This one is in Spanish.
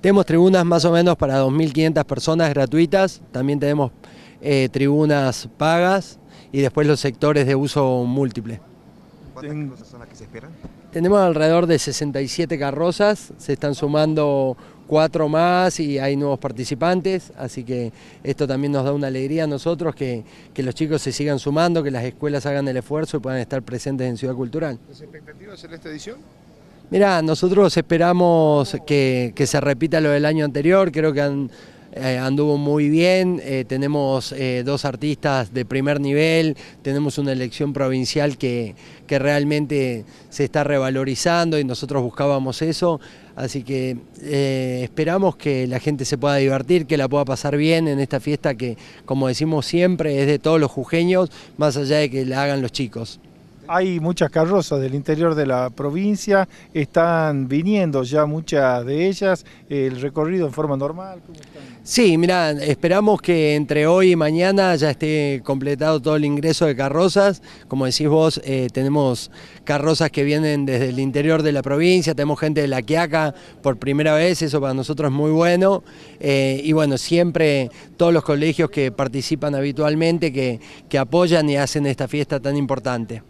Tenemos tribunas más o menos para 2.500 personas gratuitas, también tenemos eh, tribunas pagas y después los sectores de uso múltiple. ¿Cuántas cosas son las que se esperan? Tenemos alrededor de 67 carrozas, se están sumando cuatro más y hay nuevos participantes, así que esto también nos da una alegría a nosotros que, que, los chicos se sigan sumando, que las escuelas hagan el esfuerzo y puedan estar presentes en Ciudad Cultural. ¿Las expectativas en esta edición? Mira, nosotros esperamos que, se repita lo del año anterior, creo que eh, anduvo muy bien, eh, tenemos eh, dos artistas de primer nivel, tenemos una elección provincial que, que, realmente se está revalorizando y nosotros buscábamos eso, así que esperamos que la gente se pueda divertir, que la pueda pasar bien en esta fiesta que, como decimos siempre, es de todos los jujeños, más allá de que la hagan los chicos. Hay muchas carrozas del interior de la provincia, están viniendo ya muchas de ellas, el recorrido en forma normal. Sí, mira, esperamos que entre hoy y mañana ya esté completado todo el ingreso de carrozas. Como decís vos, eh, tenemos carrozas que vienen desde el interior de la provincia, tenemos gente de La Quiaca por primera vez, eso para nosotros es muy bueno. Eh, y bueno, siempre todos los colegios que participan habitualmente, que, que apoyan y hacen esta fiesta tan importante.